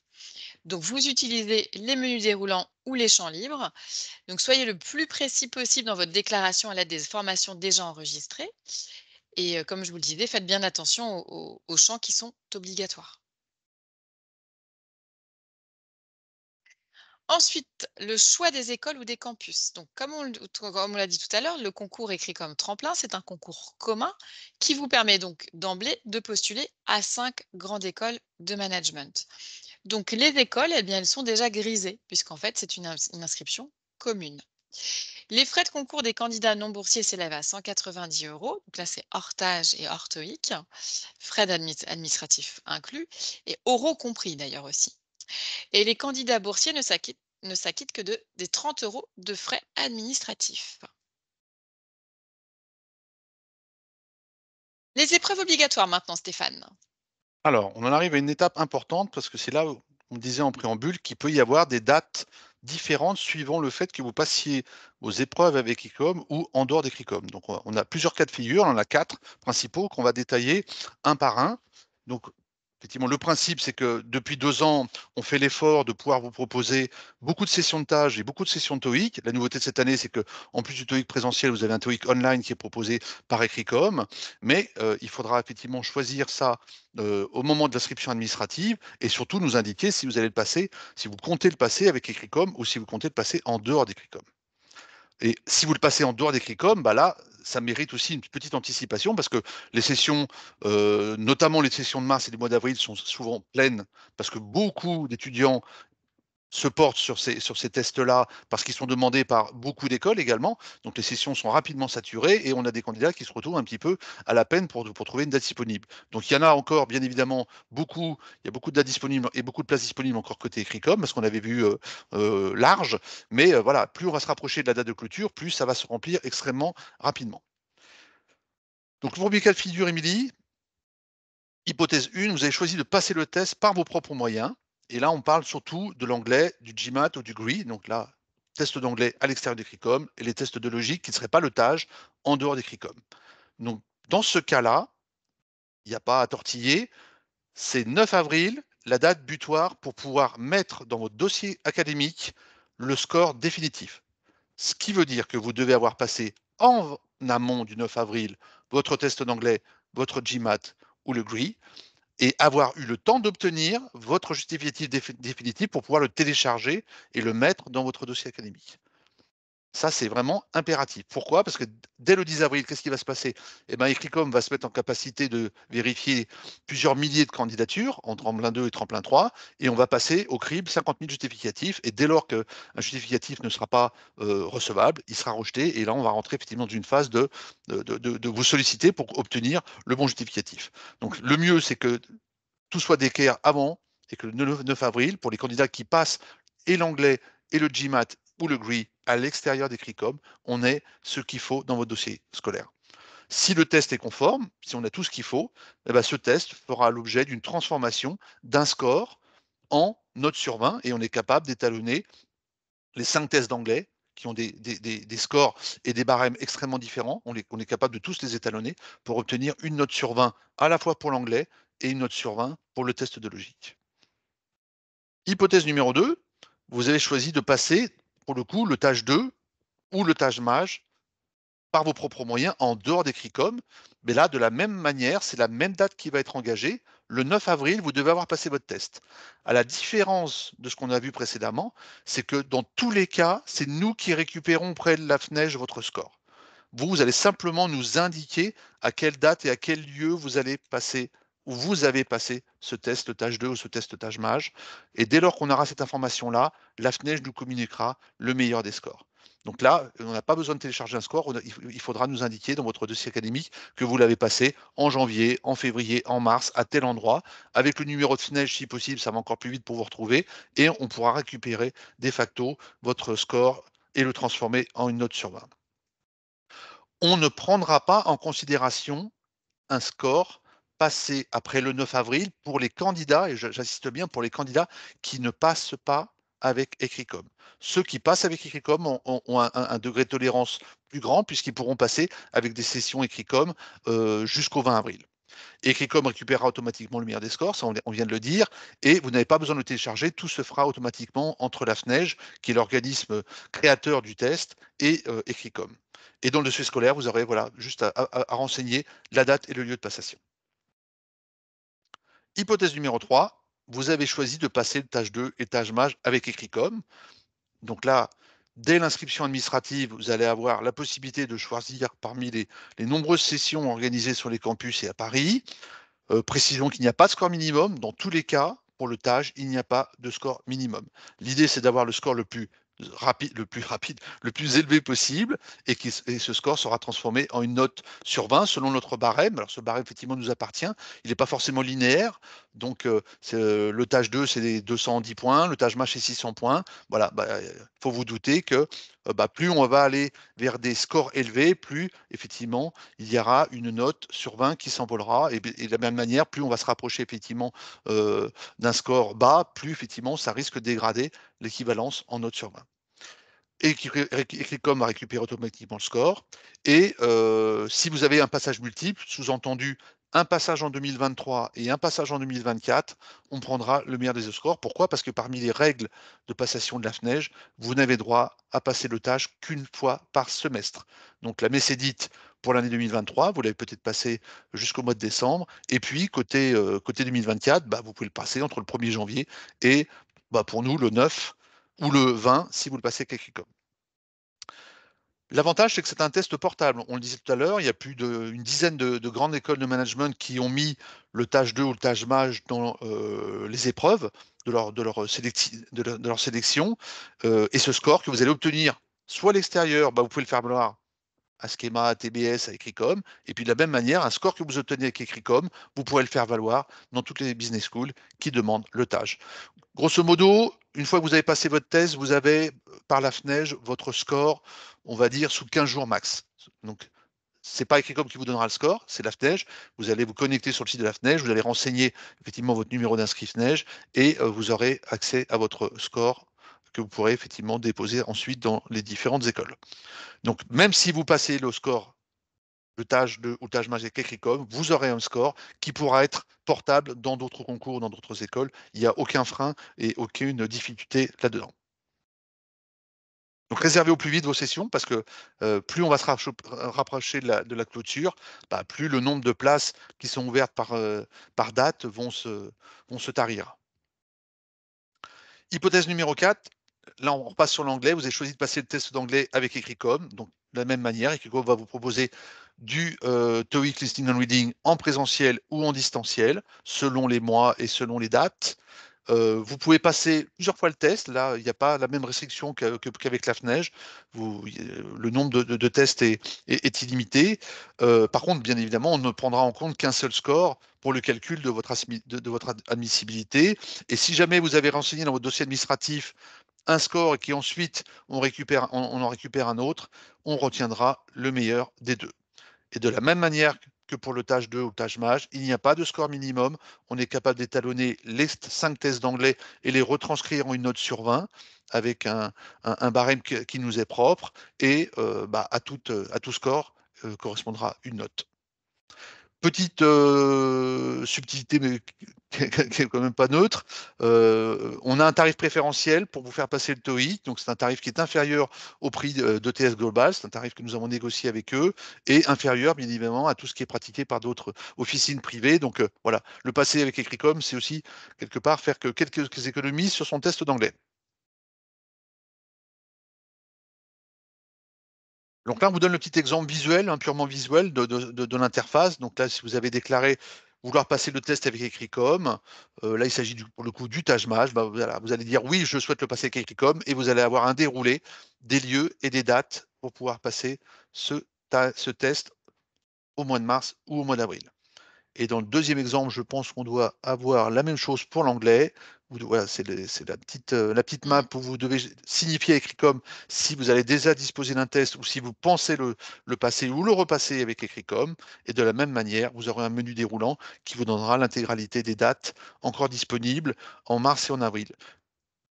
Donc, vous utilisez les menus déroulants ou les champs libres. Donc, soyez le plus précis possible dans votre déclaration à l'aide des formations déjà enregistrées. Et euh, comme je vous le disais, faites bien attention aux, champs qui sont obligatoires. Ensuite, le choix des écoles ou des campus. Donc, comme on, on l'a dit tout à l'heure, le concours écrit comme tremplin, c'est un concours commun qui vous permet donc d'emblée de postuler à cinq grandes écoles de management. Donc les écoles, eh bien, elles sont déjà grisées, puisqu'en fait, c'est une, inscription commune. Les frais de concours des candidats non boursiers s'élèvent à 190 euros. Donc là, c'est hors et hors frais administratifs inclus, et euros compris d'ailleurs aussi. Et les candidats boursiers ne s'acquittent, que de, des 30 euros de frais administratifs. Les épreuves obligatoires maintenant, Stéphane. Alors, on en arrive à une étape importante parce que c'est là où on disait en préambule qu'il peut y avoir des dates différentes suivant le fait que vous passiez aux épreuves avec ICOM ou en dehors des CRICOM. Donc, on a plusieurs cas de figure, on en a quatre principaux qu'on va détailler un par un. Donc, Effectivement, le principe, c'est que depuis deux ans, on fait l'effort de pouvoir vous proposer beaucoup de sessions de tâches et beaucoup de sessions de TOIC. La nouveauté de cette année, c'est que en plus du TOIC présentiel, vous avez un TOIC online qui est proposé par Ecricom. Mais euh, il faudra effectivement choisir ça euh, au moment de l'inscription administrative et surtout nous indiquer si vous allez le passer, si vous comptez le passer avec Ecricom ou si vous comptez le passer en dehors d'Ecricom. Et si vous le passez en dehors des CRICOM, bah là, ça mérite aussi une petite anticipation parce que les sessions, euh, notamment les sessions de mars et du mois d'avril, sont souvent pleines parce que beaucoup d'étudiants se portent sur ces, sur ces tests-là parce qu'ils sont demandés par beaucoup d'écoles également. Donc les sessions sont rapidement saturées et on a des candidats qui se retrouvent un petit peu à la peine pour, trouver une date disponible. Donc il y en a encore, bien évidemment, beaucoup. Il y a beaucoup de dates disponibles et beaucoup de places disponibles encore côté comme, parce qu'on avait vu euh, euh, large. Mais euh, voilà, plus on va se rapprocher de la date de clôture, plus ça va se remplir extrêmement rapidement. Donc le premier cas de figure, Émilie, hypothèse 1, vous avez choisi de passer le test par vos propres moyens. Et là, on parle surtout de l'anglais, du GMAT ou du GRI. Donc là, test d'anglais à l'extérieur du CRICOM et les tests de logique qui ne seraient pas le en dehors des CRICOM. Donc, dans ce cas-là, il n'y a pas à tortiller. C'est 9 avril, la date butoir pour pouvoir mettre dans votre dossier académique le score définitif. Ce qui veut dire que vous devez avoir passé en amont du 9 avril votre test d'anglais, votre GMAT ou le GRI et avoir eu le temps d'obtenir votre justificatif définitif pour pouvoir le télécharger et le mettre dans votre dossier académique. Ça, c'est vraiment impératif. Pourquoi Parce que dès le 10 avril, qu'est-ce qui va se passer Eh bien, Ecricom va se mettre en capacité de vérifier plusieurs milliers de candidatures en tremplin 2 et tremplin 3, et on va passer au CRIB 50 000 justificatifs. Et dès lors qu'un justificatif ne sera pas euh, recevable, il sera rejeté. Et là, on va rentrer effectivement dans une phase de, de, vous solliciter pour obtenir le bon justificatif. Donc, le mieux, c'est que tout soit d'équerre avant et que le 9 avril, pour les candidats qui passent et l'anglais et le GMAT ou le gris à l'extérieur des CRICOM, on est ce qu'il faut dans votre dossier scolaire. Si le test est conforme, si on a tout ce qu'il faut, eh ben, ce test fera l'objet d'une transformation d'un score en note sur 20 et on est capable d'étalonner les cinq tests d'anglais qui ont des, scores et des barèmes extrêmement différents. On, on, est capable de tous les étalonner pour obtenir une note sur 20 à la fois pour l'anglais et une note sur 20 pour le test de logique. Hypothèse numéro 2, vous avez choisi de passer pour le coup, le tâche 2 ou le tâche Mage par vos propres moyens en dehors des CRICOM. Mais là, de la même manière, c'est la même date qui va être engagée. Le 9 avril, vous devez avoir passé votre test. À la différence de ce qu'on a vu précédemment, c'est que dans tous les cas, c'est nous qui récupérons près de la FNEJ votre score. Vous, vous allez simplement nous indiquer à quelle date et à quel lieu vous allez passer vous avez passé ce test tâche 2 ou ce test tâche mage. Et dès lors qu'on aura cette information-là, la FNEJ nous communiquera le meilleur des scores. Donc là, on n'a pas besoin de télécharger un score, il faudra nous indiquer dans votre dossier académique que vous l'avez passé en janvier, en février, en mars, à tel endroit, avec le numéro de FNEJ si possible, ça va encore plus vite pour vous retrouver, et on pourra récupérer de facto votre score et le transformer en une note sur 20. On ne prendra pas en considération un score passer après le 9 avril pour les candidats, et j'insiste bien pour les candidats qui ne passent pas avec Ecricom. Ceux qui passent avec Ecricom ont, un, degré de tolérance plus grand puisqu'ils pourront passer avec des sessions Ecricom euh, jusqu'au 20 avril. Ecricom récupérera automatiquement le meilleur des scores, on, vient de le dire, et vous n'avez pas besoin de le télécharger, tout se fera automatiquement entre la FNEJ, qui est l'organisme créateur du test, et Ecricom. Euh, et dans le dossier scolaire, vous aurez voilà, juste à renseigner la date et le lieu de passation. Hypothèse numéro 3, vous avez choisi de passer le tâche 2 et tâche mage avec ECRICOM. Donc là, dès l'inscription administrative, vous allez avoir la possibilité de choisir parmi les, nombreuses sessions organisées sur les campus et à Paris. Précision euh, précisons qu'il n'y a pas de score minimum. Dans tous les cas, pour le tâche, il n'y a pas de score minimum. L'idée, c'est d'avoir le score le plus le plus rapide, le plus élevé possible, et, qui, ce score sera transformé en une note sur 20 selon notre barème. Alors ce barème effectivement nous appartient, il n'est pas forcément linéaire, donc euh, euh, le tâche 2 c'est 210 points, le tâche match c'est 600 points. Voilà, il bah, euh, faut vous douter que bah, plus on va aller vers des scores élevés, plus effectivement il y aura une note sur 20 qui s'envolera, et, de la même manière, plus on va se rapprocher effectivement d'un score bas, plus effectivement ça risque de dégrader l'équivalence en note sur 20 et qui, Clickcom va récupérer automatiquement le score. Et euh, si vous avez un passage multiple, sous-entendu un passage en 2023 et un passage en 2024, on prendra le meilleur des deux scores. Pourquoi Parce que parmi les règles de passation de la FNEJ, vous n'avez droit à passer le tâche qu'une fois par semestre. Donc la dite pour l'année 2023, vous l'avez peut-être passé jusqu'au mois de décembre. Et puis côté, euh, côté 2024, bah, vous pouvez le passer entre le 1er janvier et bah, pour nous le 9 ou le 20 si vous le passez avec Kekicom. L'avantage, c'est que c'est un test portable. On le disait tout à l'heure, il y a plus d'une dizaine de, grandes écoles de management qui ont mis le TAGE 2 ou le TAGE mage dans euh, les épreuves de leur, de leur, sélection. De euh, sélection et ce score que vous allez obtenir soit à l'extérieur, bah, vous pouvez le faire valoir à Schema, à TBS, à Ecricom. Et puis de la même manière, un score que vous obtenez avec Ecricom, vous pouvez le faire valoir dans toutes les business schools qui demandent le TAGE. Grosso modo, une fois que vous avez passé votre thèse, vous avez euh, par la FNEJ votre score, on va dire, sous 15 jours max. Donc, n'est pas comme qui vous donnera le score, c'est la FNEJ. Vous allez vous connecter sur le site de la FNEJ, vous allez renseigner effectivement votre numéro d'inscrit FNEJ et euh, vous aurez accès à votre score que vous pourrez effectivement déposer ensuite dans les différentes écoles. Donc, même si vous passez le score de de, ou tâche vous aurez un score qui pourra être portable dans d'autres concours, dans d'autres écoles. Il n'y a aucun frein et aucune difficulté là-dedans. Donc réservez au plus vite vos sessions parce que euh, plus on va se rapprocher de la, clôture, bah, plus le nombre de places qui sont ouvertes par, euh, date vont se, tarir. Hypothèse numéro 4, là on repasse sur l'anglais, vous avez choisi de passer le test d'anglais avec Ecricom. Donc de la même manière, Ecricom va vous proposer du euh, TOEIC Listening and Reading en présentiel ou en distanciel, selon les mois et selon les dates. Euh, vous pouvez passer plusieurs fois le test. Là, il n'y a pas la même restriction qu'avec la FNEJ. Euh, le nombre de, tests est, illimité. par contre, bien évidemment, on ne prendra en compte qu'un seul score pour le calcul de votre, admissibilité. Et si jamais vous avez renseigné dans votre dossier administratif un score et qu'ensuite on en récupère un autre, on retiendra le meilleur des deux. Et de la même manière que pour le tâche 2 ou tâche mage, il n'y a pas de score minimum. On est capable d'étalonner les 5 tests d'anglais et les retranscrire en une note sur 20 avec un, barème qui nous est propre. Et euh, bah, à, tout, score euh, correspondra une note. Petite euh, subtilité qui n'est quand même pas neutre. Euh, on a un tarif préférentiel pour vous faire passer le TOEIC, donc c'est un tarif qui est inférieur au prix d'ETS Global, c'est un tarif que nous avons négocié avec eux, et inférieur bien évidemment à tout ce qui est pratiqué par d'autres officines privées. Donc euh, voilà, le passer avec Ecricom, c'est aussi quelque part faire que quelques économies sur son test d'anglais. Donc là, on vous donne le petit exemple visuel, hein, purement visuel de, de l'interface. Donc là, si vous avez déclaré vouloir passer le test avec Ecricom. Euh, là, il s'agit pour le coup du Taj bah, vous allez dire oui, je souhaite le passer avec Ecricom et vous allez avoir un déroulé des lieux et des dates pour pouvoir passer ce test au mois de mars ou au mois d'avril. Et dans le deuxième exemple, je pense qu'on doit avoir la même chose pour l'anglais c'est la petite, euh, map mmh. où vous devez signifier Ecricom si vous allez déjà disposer d'un test ou si vous pensez le, le passer ou le repasser avec Ecricom. Et de la même manière, vous aurez un menu déroulant qui vous donnera l'intégralité des dates encore disponibles en mars et en avril.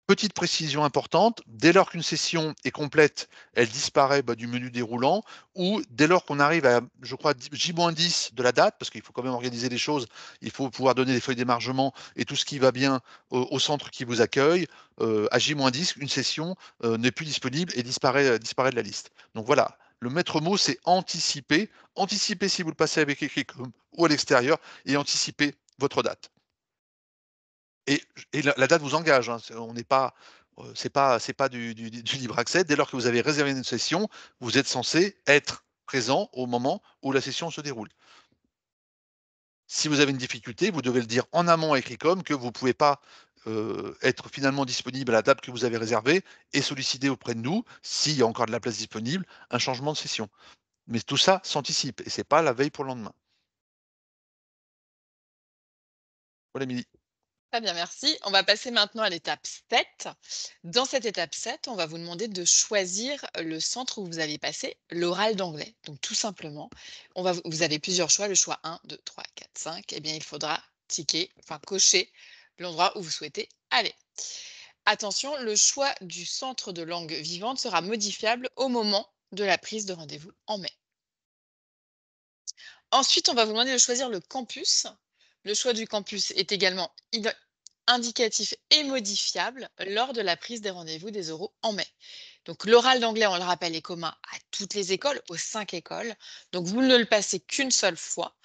Petite précision importante, dès lors qu'une session est complète, elle disparaît bah, du menu déroulant, ou dès lors qu'on arrive à, je crois, J-10 de la date, parce qu'il faut quand même organiser les choses, il faut pouvoir donner les feuilles d'émargement et tout ce qui va bien au centre qui vous accueille, euh, à J-10, une session euh, n'est plus disponible et disparaît, euh, disparaît de la liste. Donc voilà, le maître mot, c'est anticiper. Anticiper si vous le passez avec écrit ou à l'extérieur, et anticiper votre date. Et, la, date vous engage. Hein, ce On n'est pas, euh, c'est pas, du, libre accès. Dès lors que vous avez réservé une session, vous êtes censé être présent au moment où la session se déroule. Si vous avez une difficulté, vous devez le dire en amont à Ecricom que vous ne pouvez pas euh, être finalement disponible à la date que vous avez réservée et solliciter auprès de nous, s'il y a encore de la place disponible, un changement de session. Mais tout ça s'anticipe et ce n'est pas la veille pour le lendemain. Voilà, Émilie. Très bien, merci. On va passer maintenant à l'étape 7. Dans cette étape 7, on va vous demander de choisir le centre où vous allez passer l'oral d'anglais. Donc tout simplement, on va, vous avez plusieurs choix, le choix 1, 2, 3, 4, 5. Eh bien, il faudra ticker, enfin cocher l'endroit où vous souhaitez aller. Attention, le choix du centre de langue vivante sera modifiable au moment de la prise de rendez-vous en mai. Ensuite, on va vous demander de choisir le campus le choix du campus est également indicatif et modifiable lors de la prise des rendez-vous des oraux en mai. Donc l'oral d'anglais, on le rappelle, est commun à toutes les écoles, aux cinq écoles. Donc vous ne le passez qu'une seule fois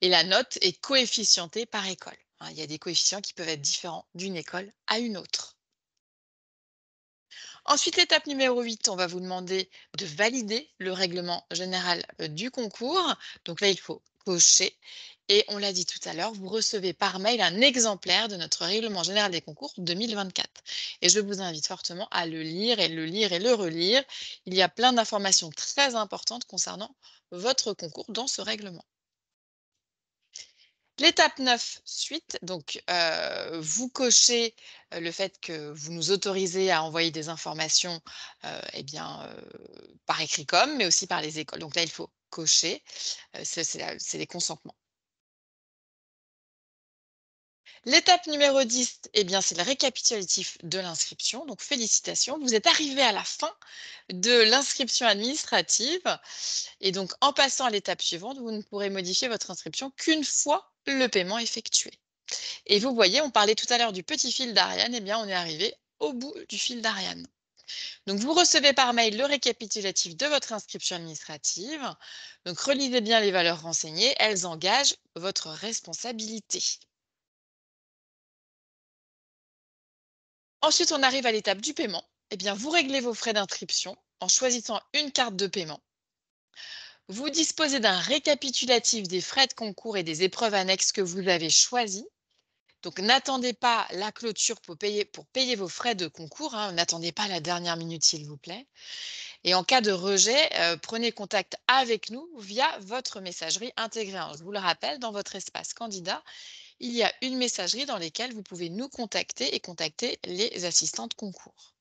et la note est coefficientée par école. Hein. Il y a des coefficients qui peuvent être différents d'une école à une autre. Ensuite, l'étape numéro 8, on va vous demander de valider le règlement général euh, du concours. Donc là, il faut cocher et on l'a dit tout à l'heure, vous recevez par mail un exemplaire de notre règlement général des concours 2024. Et je vous invite fortement à le lire et le lire et le relire. Il y a plein d'informations très importantes concernant votre concours dans ce règlement. L'étape 9, suite, donc euh, vous cochez euh, le fait que vous nous autorisez à envoyer des informations euh, eh bien, par écrit comme, mais aussi par les écoles. Donc là, il faut cocher, c'est les consentements. L'étape numéro 10, eh bien, c'est le récapitulatif de l'inscription. Donc, félicitations, vous êtes arrivé à la fin de l'inscription administrative. Et donc, en passant à l'étape suivante, vous ne pourrez modifier votre inscription qu'une fois le paiement effectué. Et vous voyez, on parlait tout à l'heure du petit fil d'Ariane. Eh bien, on est arrivé au bout du fil d'Ariane. Donc, vous recevez par mail le récapitulatif de votre inscription administrative. Donc, relisez bien les valeurs renseignées. Elles engagent votre responsabilité. Ensuite, on arrive à l'étape du paiement. Eh bien, vous réglez vos frais d'inscription en choisissant une carte de paiement. Vous disposez d'un récapitulatif des frais de concours et des épreuves annexes que vous avez choisies. Donc, n'attendez pas la clôture pour payer, vos frais de concours. Hein. N'attendez pas la dernière minute, s'il vous plaît. Et en cas de rejet, euh, prenez contact avec nous via votre messagerie intégrée. Je vous le rappelle, dans votre espace candidat, il y a une messagerie dans laquelle vous pouvez nous contacter et contacter les assistantes concours.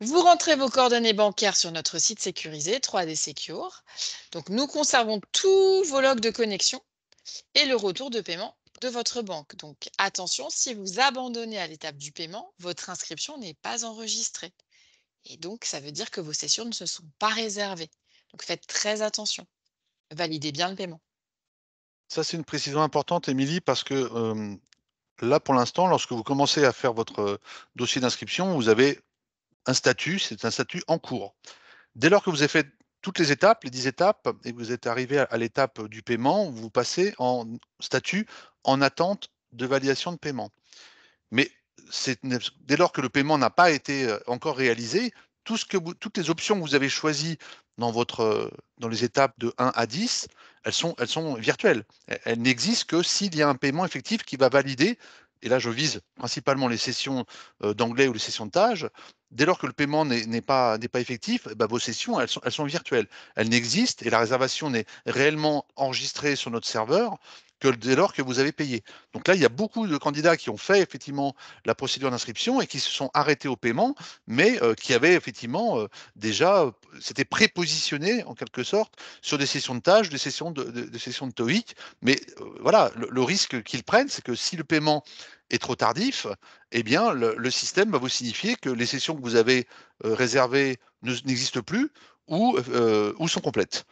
Vous rentrez vos coordonnées bancaires sur notre site sécurisé 3D Secure. Donc nous conservons tous vos logs de connexion et le retour de paiement de votre banque. Donc attention, si vous abandonnez à l'étape du paiement, votre inscription n'est pas enregistrée. Et donc ça veut dire que vos sessions ne se sont pas réservées. Donc faites très attention. Validez bien le paiement. Ça, c'est une précision importante, Émilie, parce que là, pour l'instant, lorsque vous commencez à faire votre dossier d'inscription, vous avez un statut, c'est un statut en cours. Dès lors que vous avez fait toutes les étapes, les 10 étapes, et que vous êtes arrivé à l'étape du paiement, vous passez en statut en attente de validation de paiement. Mais dès lors que le paiement n'a pas été encore réalisé, toutes les options que vous avez choisies dans, dans les étapes de 1 à 10 elles sont, elles sont virtuelles. E, elles, n'existent que s'il y a un paiement effectif qui va valider, et là je vise principalement les sessions euh, d'anglais ou les sessions de tâches, dès lors que le paiement n'est pas, pas effectif, eh ben, vos sessions, elles sont, elles sont virtuelles. Elles n'existent et la réservation n'est réellement enregistrée sur notre serveur que dès lors que vous avez payé. Donc là, il y a beaucoup de candidats qui ont fait effectivement la procédure d'inscription et qui se sont arrêtés au paiement, mais euh, qui avaient effectivement euh, déjà, s'étaient prépositionnés en quelque sorte sur des sessions de tâches, des sessions de, sessions de TOEIC. Mais euh, voilà, le, risque qu'ils prennent, c'est que si le paiement est trop tardif, eh bien, le, système va vous signifier que les sessions que vous avez réservées n'existent plus ou, ou sont complètes.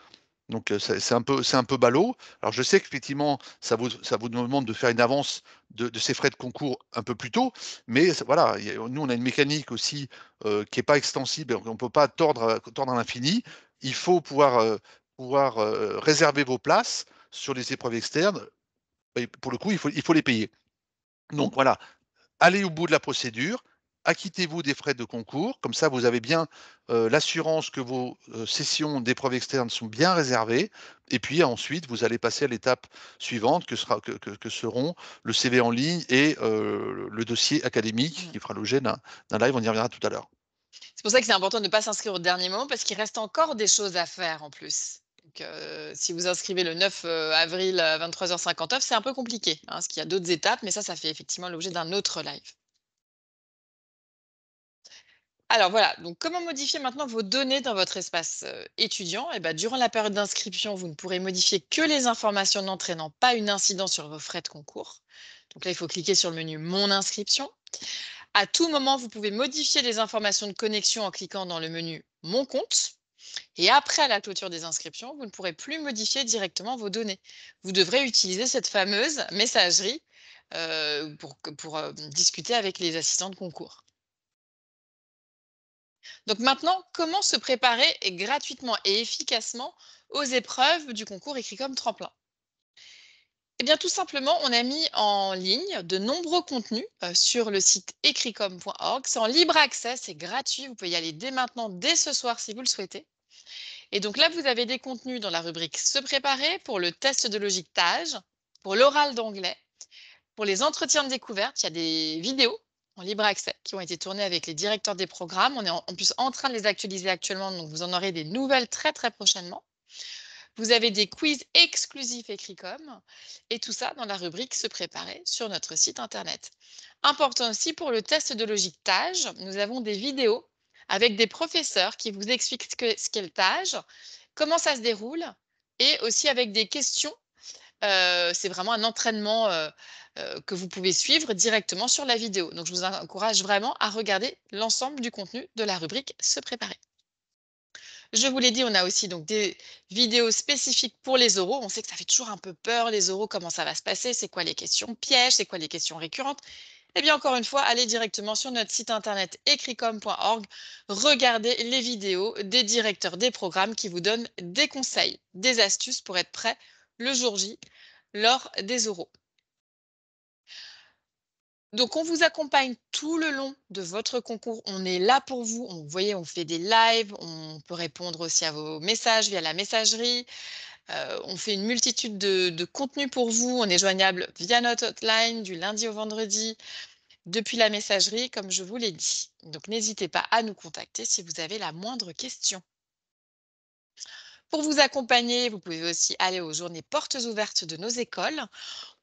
Donc c'est un peu c'est un peu ballot. Alors je sais qu'effectivement ça vous ça vous demande de faire une avance de, ces frais de concours un peu plus tôt, mais voilà nous on a une mécanique aussi qui est pas extensible, on peut pas tordre tordre à l'infini. Il faut pouvoir pouvoir réserver vos places sur les épreuves externes. pour le coup il faut il faut les payer. Donc mmh. voilà allez au bout de la procédure, acquittez-vous des frais de concours, comme ça vous avez bien euh, l'assurance que vos euh, sessions d'épreuves externes sont bien réservées, et puis ensuite vous allez passer à l'étape suivante que, sera, que, seront le CV en ligne et euh, le dossier académique mmh. qui fera l'objet d'un live, on y reviendra tout à l'heure. C'est pour ça que c'est important de ne pas s'inscrire au dernier moment parce qu'il reste encore des choses à faire en plus. si vous inscrivez le 9 avril à 23h59, c'est un peu compliqué, hein, parce qu'il y a d'autres étapes, mais ça, ça fait effectivement l'objet d'un autre live. Alors voilà, donc comment modifier maintenant vos données dans votre espace euh, étudiant et eh ben, Durant la période d'inscription, vous ne pourrez modifier que les informations n'entraînant pas une incidence sur vos frais de concours. Donc là, il faut cliquer sur le menu Mon inscription. À tout moment, vous pouvez modifier les informations de connexion en cliquant dans le menu Mon compte. Et après la clôture des inscriptions, vous ne pourrez plus modifier directement vos données. Vous devrez utiliser cette fameuse messagerie euh, pour, euh, discuter avec les assistants de concours. Donc maintenant, comment se préparer gratuitement et efficacement aux épreuves du concours écrit comme tremplin Eh bien tout simplement, on a mis en ligne de nombreux contenus euh, sur le site écricom.org. C'est en libre accès, c'est gratuit, vous pouvez y aller dès maintenant, dès ce soir si vous le souhaitez. Et donc là, vous avez des contenus dans la rubrique Se préparer pour le test de logique TAGE, pour l'oral d'anglais, pour les entretiens de découverte, il y a des vidéos en libre accès, qui ont été tournées avec les directeurs des programmes. On est en, plus en train de les actualiser actuellement, donc vous en aurez des nouvelles très très prochainement. Vous avez des quiz exclusifs écrits comme, et tout ça dans la rubrique Se préparer sur notre site internet. Important aussi pour le test de logique TAGE, nous avons des vidéos avec des professeurs qui vous expliquent ce qu'est le TAGE, comment ça se déroule, et aussi avec des questions. Euh, c'est vraiment un entraînement euh, euh, que vous pouvez suivre directement sur la vidéo. Donc, je vous encourage vraiment à regarder l'ensemble du contenu de la rubrique Se préparer. Je vous l'ai dit, on a aussi donc des vidéos spécifiques pour les oraux. On sait que ça fait toujours un peu peur, les oraux, comment ça va se passer, c'est quoi les questions pièges, c'est quoi les questions récurrentes. Eh bien, encore une fois, allez directement sur notre site internet écricom.org, regardez les vidéos des directeurs des programmes qui vous donnent des conseils, des astuces pour être prêt le jour J lors des oraux. Donc, on vous accompagne tout le long de votre concours. On est là pour vous. vous voyez, on fait des lives. On peut répondre aussi à vos messages via la messagerie. Euh, on fait une multitude de, contenus pour vous. On est joignable via notre hotline du lundi au vendredi depuis la messagerie, comme je vous l'ai dit. Donc, n'hésitez pas à nous contacter si vous avez la moindre question. Pour vous accompagner, vous pouvez aussi aller aux journées portes ouvertes de nos écoles.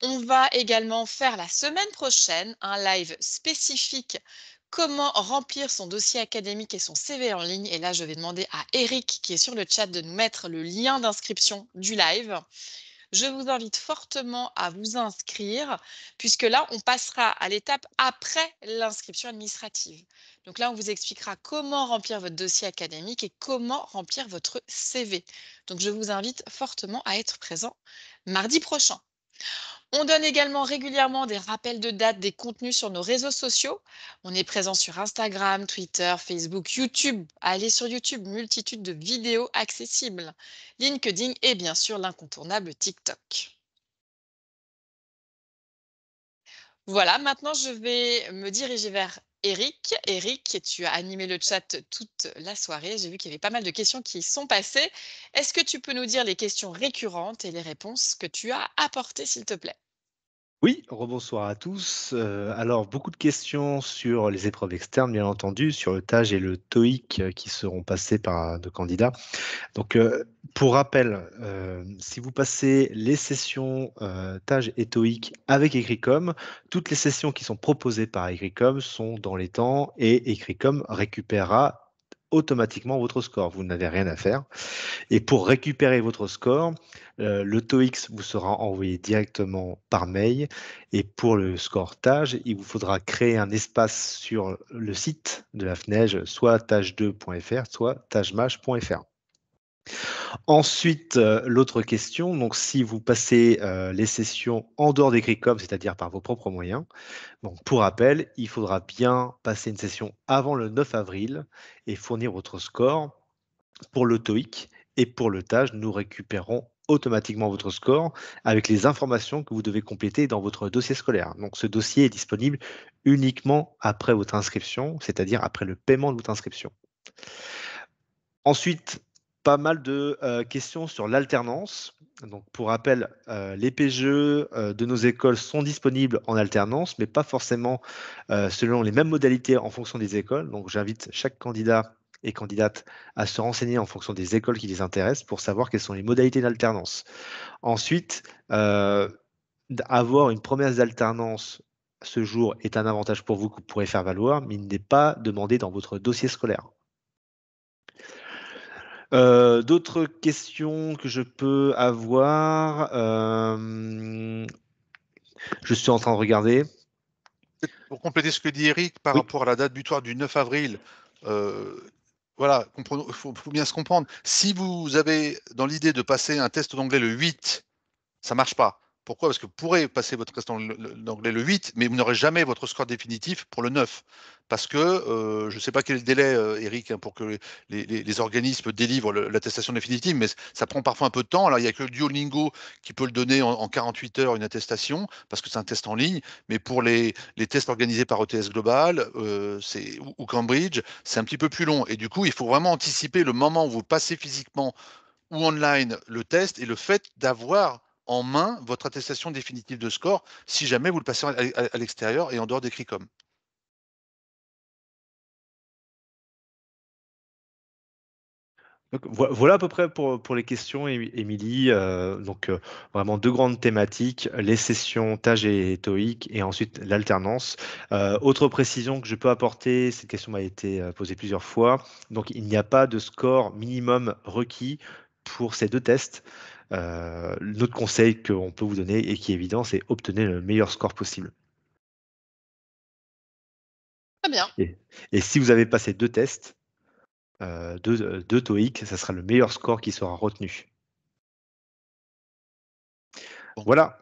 On va également faire la semaine prochaine un live spécifique comment remplir son dossier académique et son CV en ligne. Et là, je vais demander à Eric, qui est sur le chat, de nous mettre le lien d'inscription du live je vous invite fortement à vous inscrire, puisque là, on passera à l'étape après l'inscription administrative. Donc là, on vous expliquera comment remplir votre dossier académique et comment remplir votre CV. Donc je vous invite fortement à être présent mardi prochain. On donne également régulièrement des rappels de date des contenus sur nos réseaux sociaux. On est présent sur Instagram, Twitter, Facebook, YouTube. Allez sur YouTube, multitude de vidéos accessibles. LinkedIn et bien sûr l'incontournable TikTok. Voilà, maintenant je vais me diriger vers Eric. Eric, tu as animé le chat toute la soirée. J'ai vu qu'il y avait pas mal de questions qui sont passées. Est-ce que tu peux nous dire les questions récurrentes et les réponses que tu as apportées, s'il te plaît oui, rebonsoir à tous. Euh, alors, beaucoup de questions sur les épreuves externes, bien entendu, sur le TAGE et le TOIC euh, qui seront passés par deux candidats. Donc, euh, pour rappel, si vous passez les sessions TAGE et TOIC avec Egricom, toutes les sessions qui sont proposées par Egricom sont dans les temps et Egricom récupérera automatiquement votre score. Vous n'avez rien à faire. Et pour récupérer votre score, lauto euh, le vous sera envoyé directement par mail. Et pour le score TAGE, il vous faudra créer un espace sur le site de la FNEJ, soit tage 2fr soit tagemage.fr. Ensuite, euh, l'autre question, donc si vous passez euh, les sessions en dehors des CRICOM, c'est-à-dire par vos propres moyens, pour rappel, il faudra bien passer une session avant le 9 avril et fournir votre score. Pour le TOIC et pour le TAGE, nous récupérons automatiquement votre score avec les informations que vous devez compléter dans votre dossier scolaire. Donc ce dossier est disponible uniquement après votre inscription, c'est-à-dire après le paiement de votre inscription. Ensuite, pas mal de euh, questions sur l'alternance. Donc, pour rappel, euh, les PGE euh, de nos écoles sont disponibles en alternance, mais pas forcément selon les mêmes modalités en fonction des écoles. Donc, j'invite chaque candidat et candidate à se renseigner en fonction des écoles qui les intéressent pour savoir quelles sont les modalités d'alternance. Ensuite, avoir une promesse d'alternance ce jour est un avantage pour vous que vous pourrez faire valoir, mais il n'est pas demandé dans votre dossier scolaire. Euh, d'autres questions que je peux avoir euh, Je suis en train de regarder. Pour compléter ce que dit Eric par rapport à la date butoir du 9 avril, euh, voilà, il faut, bien se comprendre. Si vous avez dans l'idée de passer un test d'anglais le 8, ça ne marche pas. Pourquoi Parce que vous pourrez passer votre test d'anglais le 8, mais vous n'aurez jamais votre score définitif pour le 9. Parce que, euh, je ne sais pas quel est le délai, euh, Eric, hein, pour que les, organismes délivrent l'attestation définitive, mais ça prend parfois un peu de temps. Alors, il n'y a que Duolingo qui peut le donner en, 48 heures, une attestation, parce que c'est un test en ligne. Mais pour les, tests organisés par ETS Global euh, ou, ou Cambridge, c'est un petit peu plus long. Et du coup, il faut vraiment anticiper le moment où vous passez physiquement ou online le test et le fait d'avoir en main votre attestation définitive de score si jamais vous le passez à, l'extérieur et en dehors des CRICOM. voilà à peu près pour, les questions, Émilie. Euh, donc, euh, vraiment deux grandes thématiques, les sessions TAG et TOIC, et ensuite l'alternance. Euh, autre précision que je peux apporter, cette question m'a été posée plusieurs fois. Donc, il n'y a pas de score minimum requis pour ces deux tests. Euh, L'autre conseil qu'on peut vous donner et qui est évident, c'est obtenir le meilleur score possible. Très bien. Et, si vous avez passé deux tests, euh, euh, deux, TOEIC, ça sera le meilleur score qui sera retenu. Voilà.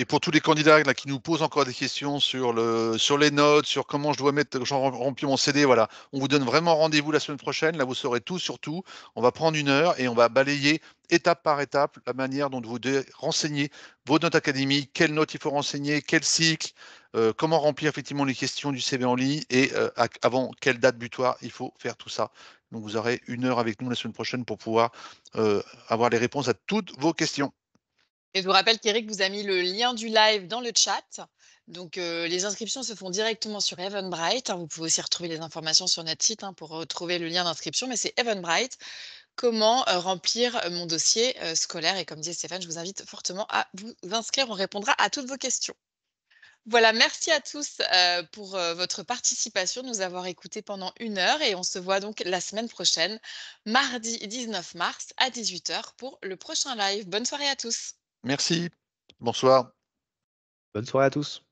Et pour tous les candidats qui nous posent encore des questions sur, les notes, sur comment je dois mettre, mon CD, voilà. On vous donne vraiment rendez-vous la semaine prochaine. Là, vous saurez tout sur tout. On va prendre une heure et on va balayer étape par étape la manière dont vous devez renseigner vos notes académiques, quelles notes il faut renseigner, quel cycle, euh, comment remplir effectivement les questions du CV en ligne et euh, avant quelle date butoir il faut faire tout ça. Donc, vous aurez une heure avec nous la semaine prochaine pour pouvoir euh, avoir les réponses à toutes vos questions. Et je vous rappelle qu'Eric vous a mis le lien du live dans le chat. Donc, euh, les inscriptions se font directement sur Evan Bright. Hein, vous pouvez aussi retrouver les informations sur notre site hein, pour retrouver le lien d'inscription, mais c'est bright Comment euh, remplir euh, mon dossier scolaire Et comme disait Stéphane, je vous invite fortement à vous inscrire. On répondra à toutes vos questions. Voilà, merci à tous pour votre participation, nous avoir écoutés pendant une heure et on se voit donc la semaine prochaine, mardi 19 mars à 18h pour le prochain live. Bonne soirée à tous. Merci. Bonsoir. Bonne soirée à tous.